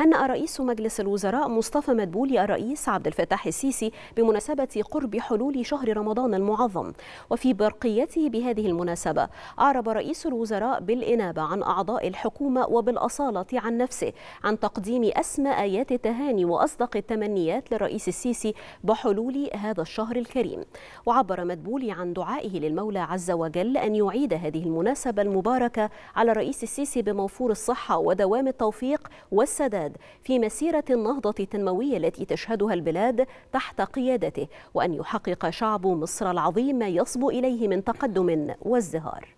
هنأ رئيس مجلس الوزراء مصطفى مدبولي الرئيس عبد الفتاح السيسي بمناسبة قرب حلول شهر رمضان المعظم وفي برقيته بهذه المناسبة أعرب رئيس الوزراء بالإنابة عن أعضاء الحكومة وبالأصالة عن نفسه عن تقديم أسمى آيات التهاني وأصدق التمنيات للرئيس السيسي بحلول هذا الشهر الكريم وعبر مدبولي عن دعائه للمولى عز وجل أن يعيد هذه المناسبة المباركة على الرئيس السيسي بموفور الصحة ودوام التوفيق والسداد البلاد في مسيرة النهضة التنموية التي تشهدها البلاد تحت قيادته وأن يحقق شعب مصر العظيم ما يصبو إليه من تقدم وازدهار